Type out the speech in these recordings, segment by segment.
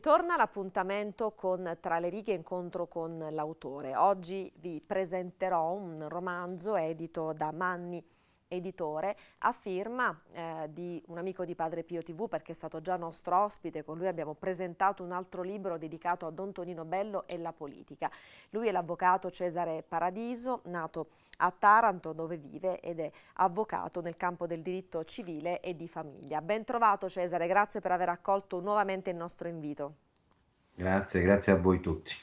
Ritorna l'appuntamento con Tra le righe incontro con l'autore. Oggi vi presenterò un romanzo edito da Manni editore, a firma eh, di un amico di Padre Pio TV perché è stato già nostro ospite, con lui abbiamo presentato un altro libro dedicato a Don Tonino Bello e la politica. Lui è l'avvocato Cesare Paradiso, nato a Taranto dove vive ed è avvocato nel campo del diritto civile e di famiglia. Ben trovato Cesare, grazie per aver accolto nuovamente il nostro invito. Grazie, grazie a voi tutti.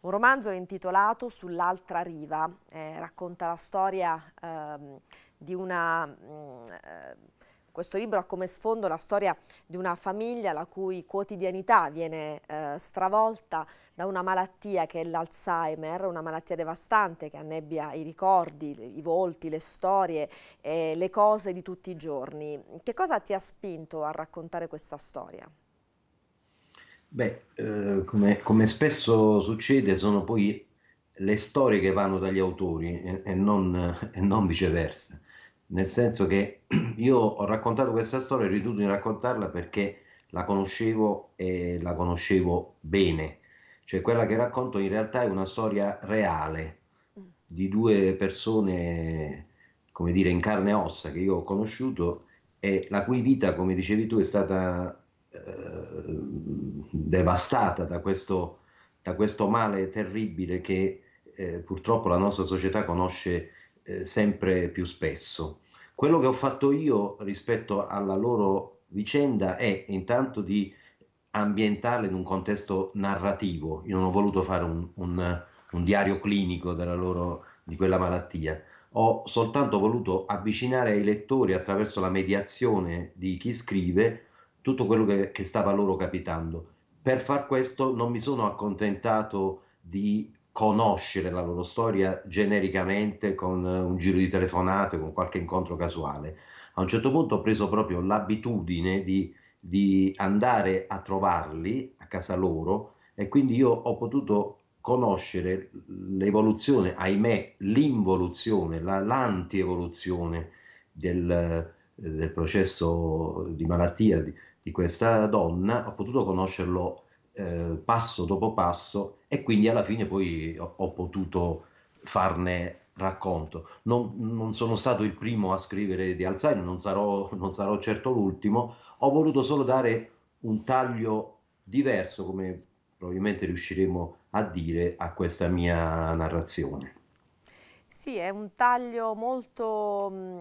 Un romanzo intitolato Sull'altra riva, eh, racconta la storia eh, di una... Mh, mm, eh, questo libro ha come sfondo la storia di una famiglia la cui quotidianità viene eh, stravolta da una malattia che è l'Alzheimer, una malattia devastante che annebbia i ricordi, i volti, le storie, e le cose di tutti i giorni. Che cosa ti ha spinto a raccontare questa storia? Beh, eh, come, come, spesso succede, sono poi le storie che vanno dagli autori e, e, non, e non, viceversa nel senso che io ho raccontato questa storia e ho ritenuto di raccontarla perché la conoscevo e la conoscevo bene, cioè quella che racconto in realtà è una storia reale di due persone, come dire, in carne e ossa che io ho conosciuto e la cui vita, come dicevi tu, è stata eh, devastata da questo, da questo, male terribile che eh, purtroppo la nostra società conosce eh, sempre più spesso. Quello che ho fatto io rispetto alla loro vicenda è intanto di ambientarla in un contesto narrativo. Io non ho voluto fare un, un, un diario clinico loro, di quella malattia, ho soltanto voluto avvicinare ai lettori attraverso la mediazione di chi scrive tutto quello che, che stava loro capitando. Per far questo non mi sono accontentato di conoscere la loro storia genericamente con eh, un giro di telefonate, con qualche incontro casuale. A un certo punto ho preso proprio l'abitudine di, di andare a trovarli a casa loro e quindi io ho potuto conoscere l'evoluzione, ahimè l'involuzione, la, l'antievoluzione del, eh, del processo di malattia di, di questa donna, ho potuto conoscerlo eh, passo dopo passo e quindi alla fine poi ho, ho potuto farne racconto. Non, non, sono stato il primo a scrivere di Alzheimer, non sarò, non sarò certo l'ultimo, ho voluto solo dare un taglio diverso, come probabilmente riusciremo a dire, a questa mia narrazione. Sì, è un taglio molto mh, mm,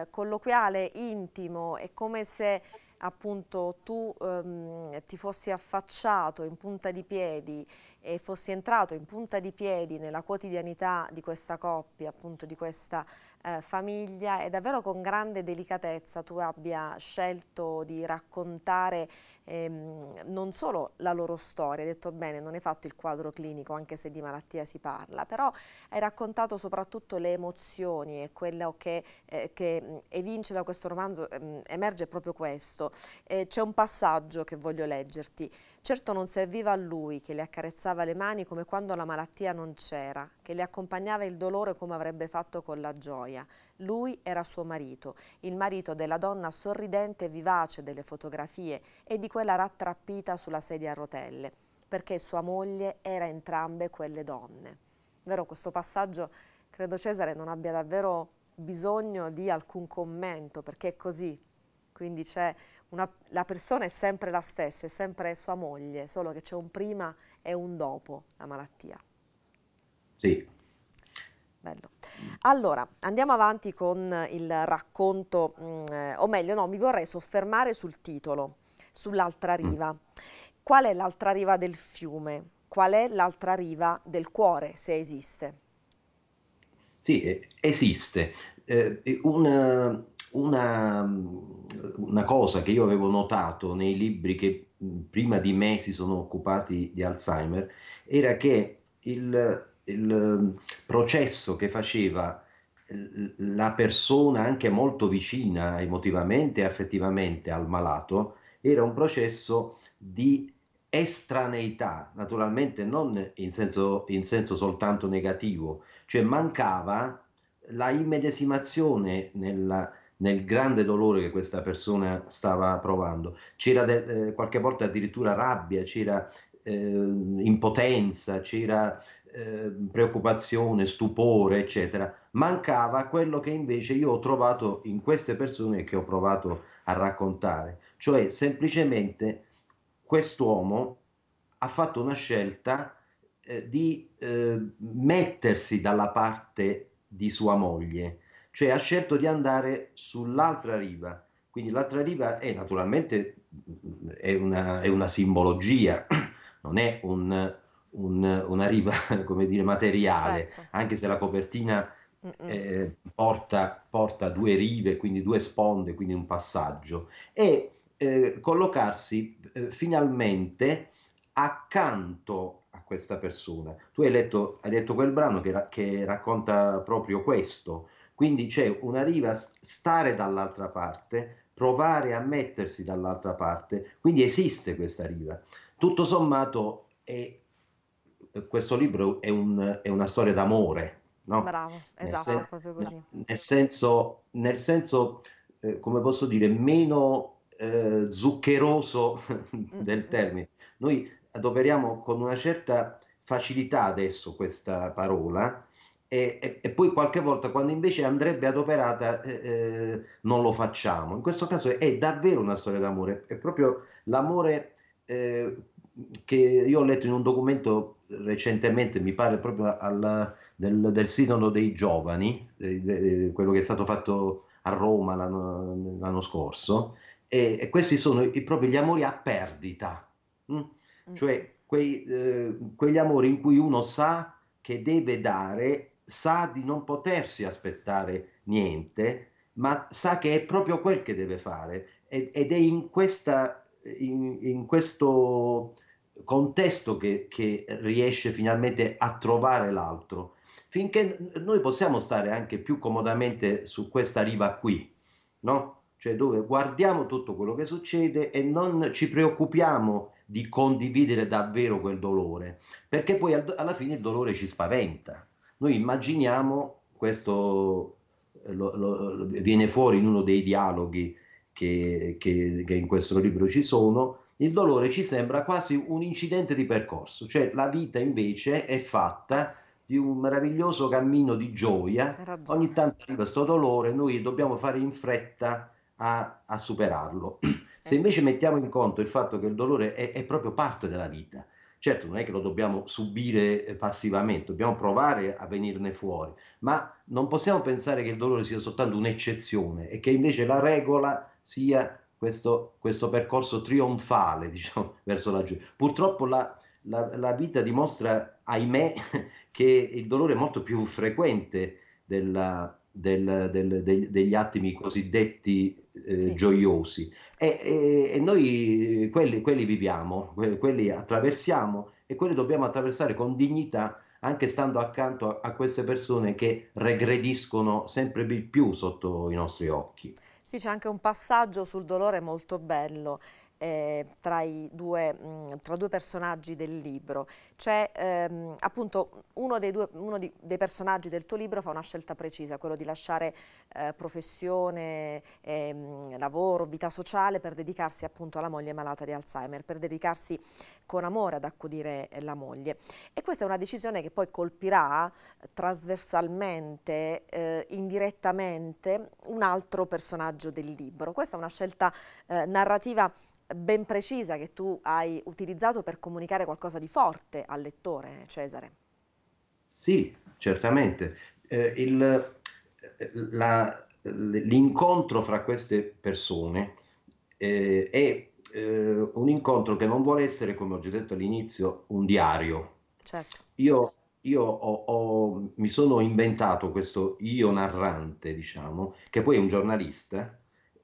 eh, colloquiale, intimo, è come se appunto tu ehm, ti fossi affacciato in punta di piedi e fossi entrato in punta di piedi nella quotidianità di questa coppia, appunto di questa eh, famiglia e davvero con grande delicatezza tu abbia scelto di raccontare ehm, non solo la loro storia, hai detto bene, non hai fatto il quadro clinico anche se di malattia si parla, però hai raccontato soprattutto le emozioni e quello che, eh, che evince da questo romanzo ehm, emerge proprio questo. Eh, C'è un passaggio che voglio leggerti. Certo non serviva a lui che le accarezzava le mani come quando la malattia non c'era, che le accompagnava il dolore come avrebbe fatto con la gioia. Lui era suo marito, il marito della donna sorridente e vivace delle fotografie e di quella rattrappita sulla sedia a rotelle, perché sua moglie era entrambe quelle donne. Vero questo passaggio credo Cesare non abbia davvero bisogno di alcun commento perché è così. Quindi c'è una, la persona è sempre la stessa, è sempre sua moglie, solo che c'è un prima e un dopo la malattia. Sì. Bello. Allora, andiamo avanti con il racconto, mh, mm, o meglio, no, mi vorrei soffermare sul titolo, sull'altra mm. riva. Qual è l'altra riva del fiume? Qual è l'altra riva del cuore, se esiste? Sì, eh, esiste. Eh, una, una, mm, una cosa che io avevo notato nei libri che mm, prima di me si sono occupati di Alzheimer era che il, il mm, processo che faceva la persona anche molto vicina emotivamente e affettivamente al malato era un processo di estraneità, naturalmente non in senso, in senso soltanto negativo, cioè mancava la immedesimazione nella, nel grande dolore che questa persona stava provando. C'era de- eh, qualche volta addirittura rabbia, c'era eh, impotenza, c'era eh, preoccupazione, stupore, eccetera. Mancava quello che invece io ho trovato in queste persone che ho provato a raccontare, cioè semplicemente quest'uomo ha fatto una scelta eh, di eh, mettersi dalla parte di sua moglie, cioè ha scelto di andare sull'altra riva. Quindi l'altra riva è naturalmente è una, è una simbologia, non è un, un, una riva come dire, materiale, certo. anche se la copertina eh, porta, porta, due rive, quindi due sponde, quindi un passaggio, e eh, collocarsi eh, finalmente accanto a questa persona. Tu hai, letto, hai detto quel brano che, ra- che racconta proprio questo, quindi c'è una riva stare dall'altra parte, provare a mettersi dall'altra parte, quindi esiste questa riva. Tutto sommato è, eh, questo libro è, un, è, una storia d'amore. No? Bravo, esatto, nel sen- proprio così. Nel senso, nel senso eh, come posso dire, meno eh, zuccheroso mm, del mm. termine. Noi adoperiamo con una certa facilità adesso questa parola, e, e, e, poi qualche volta quando invece andrebbe adoperata eh, eh, non lo facciamo. In questo caso è davvero una storia d'amore, è proprio l'amore eh, che io ho letto in un documento recentemente, mi pare proprio al, del, del sinodo dei giovani, eh, eh quello che è stato fatto a Roma l'anno, l'anno scorso, e, e, questi sono i, proprio gli amori a perdita, hm? mm? cioè quei, eh, quegli amori in cui uno sa che deve dare sa di non potersi aspettare niente, ma sa che è proprio quel che deve fare ed, è in, questa, in, in, questo contesto che, che riesce finalmente a trovare l'altro. Finché noi possiamo stare anche più comodamente su questa riva qui, no? cioè dove guardiamo tutto quello che succede e non ci preoccupiamo di condividere davvero quel dolore, perché poi alla fine il dolore ci spaventa. Noi immaginiamo, questo lo, lo, viene fuori in uno dei dialoghi che, che, che in questo libro ci sono, il dolore ci sembra quasi un incidente di percorso, cioè la vita invece è fatta di un meraviglioso cammino di gioia, ogni tanto arriva questo dolore, noi dobbiamo fare in fretta a, a superarlo. Se eh invece mettiamo in conto il fatto che il dolore è, è proprio parte della vita, Certo, non è che lo dobbiamo subire eh, passivamente, dobbiamo provare a venirne fuori, ma non possiamo pensare che il dolore sia soltanto un'eccezione e che invece la regola sia questo, questo percorso trionfale diciamo, verso la gioia. Purtroppo la, la, la, vita dimostra, ahimè, che il dolore è molto più frequente della, del, del, del, degli attimi cosiddetti eh, sì. gioiosi. E, e, e noi quelli, quelli viviamo, quelli, quelli attraversiamo e quelli dobbiamo attraversare con dignità anche stando accanto a, queste persone che regrediscono sempre più sotto i nostri occhi. Sì, c'è anche un passaggio sul dolore molto bello eh, tra, due, mh, mm, tra, due, personaggi del libro. C'è ehm, appunto uno, dei, due, uno di, dei, personaggi del tuo libro fa una scelta precisa, quello di lasciare eh, professione, ehm, lavoro, vita sociale per dedicarsi appunto alla moglie malata di Alzheimer, per dedicarsi con amore ad accudire eh, la moglie. E questa è una decisione che poi colpirà eh, trasversalmente, eh, indirettamente, un altro personaggio del libro. Questa è una scelta narrativa ben precisa che tu hai utilizzato per comunicare qualcosa di forte al lettore, Cesare. Sì, certamente. Eh, il, la, l'incontro fra queste persone eh, è eh, un incontro che non vuole essere, come ho già detto all'inizio, un diario. Certo. Io, io ho, ho, mi sono inventato questo io narrante, diciamo, che poi è un giornalista,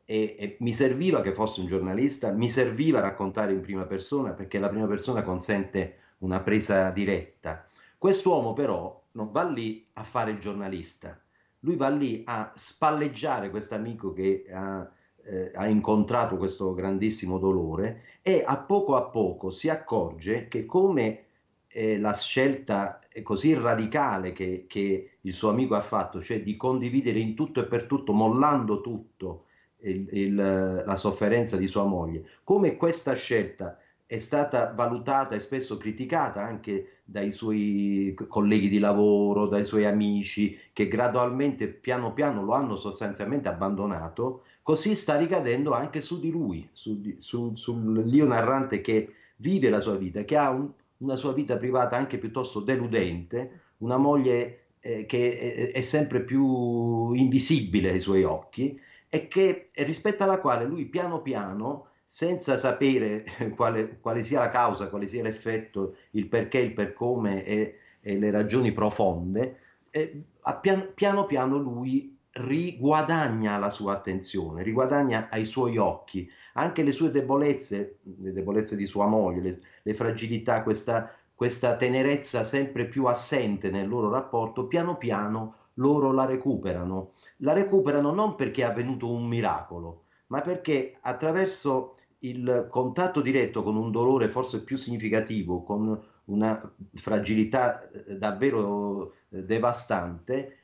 e, e, mi serviva che fosse un giornalista, mi serviva raccontare in prima persona perché la prima persona consente una presa diretta. Quest'uomo però non va lì a fare il giornalista, lui va lì a spalleggiare questo amico che ha, eh, ha incontrato questo grandissimo dolore e a poco a poco si accorge che come eh, la scelta così radicale che, che il suo amico ha fatto, cioè di condividere in tutto e per tutto, mollando tutto, il, il, la sofferenza di sua moglie. Come questa scelta è stata valutata e spesso criticata anche dai suoi colleghi di lavoro, dai suoi amici, che gradualmente, piano piano, lo hanno sostanzialmente abbandonato, così sta ricadendo anche su di lui, sul su, su Lio narrante che vive la sua vita, che ha un, una sua vita privata anche piuttosto deludente, una moglie eh, che è, è sempre più invisibile ai suoi occhi, e che, rispetto alla quale lui piano piano, senza sapere quale, quale, sia la causa, quale sia l'effetto, il perché, il per come e, e le ragioni profonde, eh, pian, piano piano lui riguadagna la sua attenzione, riguadagna ai suoi occhi anche le sue debolezze, le debolezze di sua moglie, le, le fragilità, questa, questa tenerezza sempre più assente nel loro rapporto, piano piano loro la recuperano la recuperano non perché è avvenuto un miracolo, ma perché attraverso il contatto diretto con un dolore forse più significativo, con una fragilità eh, davvero eh, devastante,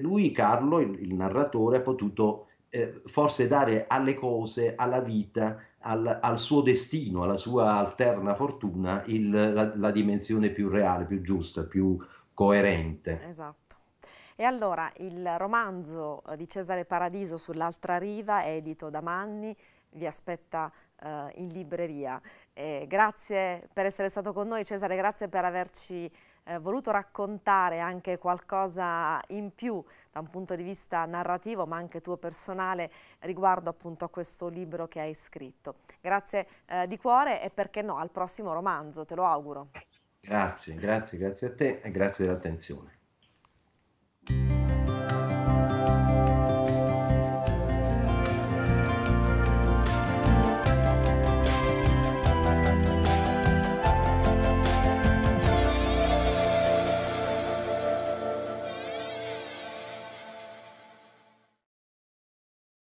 lui, Carlo, il, il narratore, ha potuto eh, forse dare alle cose, alla vita, al, al, suo destino, alla sua alterna fortuna, il, la, la dimensione più reale, più giusta, più coerente. Esatto. E allora il romanzo eh, di Cesare Paradiso sull'altra riva, edito da Manni, vi aspetta eh, in libreria. Eh, grazie per essere stato con noi Cesare, grazie per averci eh, voluto raccontare anche qualcosa in più da un punto di vista narrativo ma anche tuo personale riguardo appunto a questo libro che hai scritto. Grazie eh, di cuore e perché no al prossimo romanzo, te lo auguro. Grazie, grazie, grazie a te e grazie dell'attenzione.